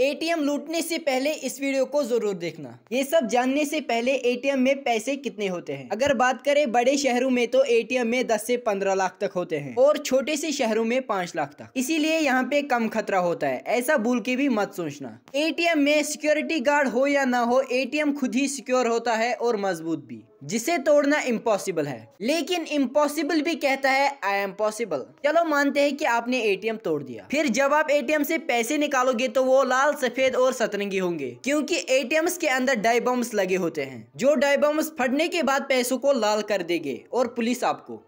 ATM लूटने से पहले इस वीडियो को जरूर देखना ये सब जानने से पहले एटीएम में पैसे कितने होते हैं अगर बात करें बड़े शहरों में तो एटीएम में 10 से 15 लाख तक होते हैं और छोटे से शहरों में 5 लाख तक इसीलिए यहाँ पे कम खतरा होता है ऐसा भूल के भी मत सोचना एटीएम में सिक्योरिटी गार्ड हो या ना हो ए खुद ही सिक्योर होता है और मजबूत भी जिसे तोड़ना इम्पॉसिबल है लेकिन इम्पॉसिबल भी कहता है आई एम पॉसिबल चलो मानते हैं कि आपने एटीएम तोड़ दिया फिर जब आप एटीएम से पैसे निकालोगे तो वो लाल लाल सफेद और सतरंगी होंगे क्योंकि एटीएम्स के अंदर डाई बम्स लगे होते हैं जो डाई बम्स फटने के बाद पैसों को लाल कर देंगे और पुलिस आपको